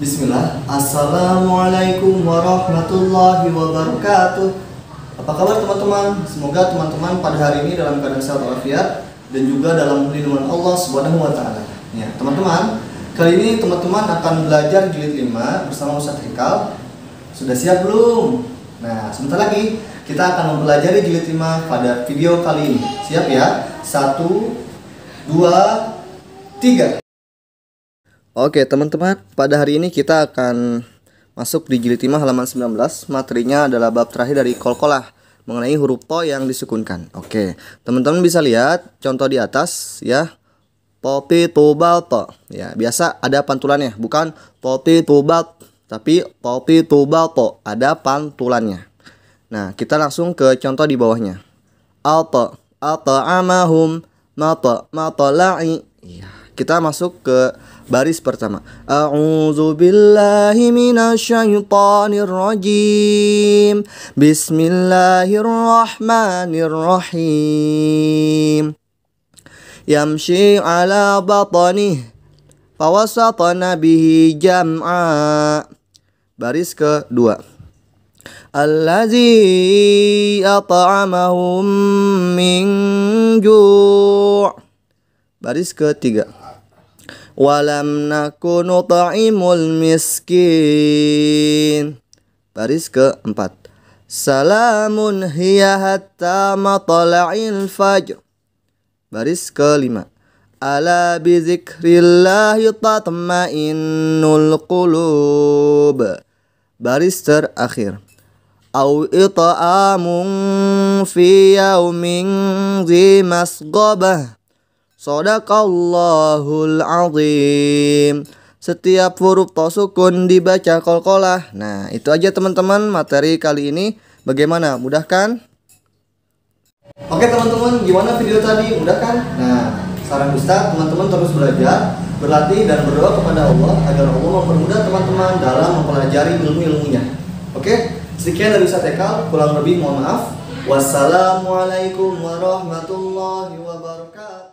Bismillah Assalamualaikum warahmatullahi wabarakatuh Apa kabar teman-teman? Semoga teman-teman pada hari ini dalam keadaan sehat walafiat Dan juga dalam lindungan Allah subhanahu wa ta'ala Ya teman-teman Kali ini teman-teman akan belajar jilid 5 bersama Ustaz Hikal Sudah siap belum? Nah sebentar lagi kita akan mempelajari jilid 5 pada video kali ini Siap ya? Satu, dua, tiga Oke teman-teman, pada hari ini kita akan masuk di jilid 5 halaman 19 Materinya adalah bab terakhir dari kolkolah Mengenai huruf po yang disukunkan Oke, teman-teman bisa lihat contoh di atas ya Popi tubal po ya, Biasa ada pantulannya, bukan popi tubal Tapi popi tubal po, ada pantulannya Nah, kita langsung ke contoh di bawahnya Alto, alto amahum, mapo, mapo la'i Iya kita masuk ke baris pertama. A'udzu billahi minasyaitonir rajim. Bismillahirrahmanirrahim. Yamshi ala batnih fawasatana bihi jam'a. Baris kedua. Allazi at'amahum min ju' Baris ketiga walam nakunu ta'imul miskin baris keempat salamun hiya hatta matala'il fajr baris kelima ala bi zikrillahi tatma'innul qulub baris terakhir au ita'amun fi yaumin zi masghabah Sodakallahul azim Setiap huruf tosukun dibaca dibaca kolkolah Nah itu aja teman-teman materi kali ini Bagaimana? Mudah kan? Oke teman-teman gimana video tadi? Mudah kan? Nah saran Ustaz teman-teman terus belajar Berlatih dan berdoa kepada Allah Agar Allah mempermudah teman-teman dalam mempelajari ilmu-ilmunya Oke? Sekian dari Ustaz Ekal Kurang lebih mohon maaf Wassalamualaikum warahmatullahi wabarakatuh